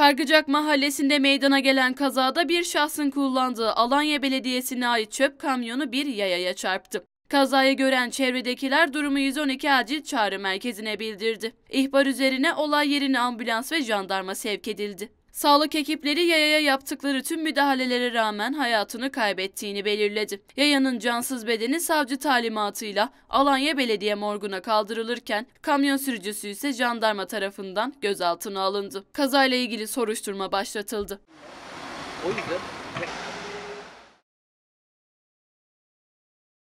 Kargıcak mahallesinde meydana gelen kazada bir şahsın kullandığı Alanya Belediyesi'ne ait çöp kamyonu bir yayaya çarptı. Kazayı gören çevredekiler durumu 112 acil çağrı merkezine bildirdi. İhbar üzerine olay yerine ambulans ve jandarma sevk edildi. Sağlık ekipleri yayaya yaptıkları tüm müdahalelere rağmen hayatını kaybettiğini belirledi. Yayanın cansız bedeni savcı talimatıyla Alanya Belediye Morgu'na kaldırılırken kamyon sürücüsü ise jandarma tarafından gözaltına alındı. Kazayla ilgili soruşturma başlatıldı. O yüzden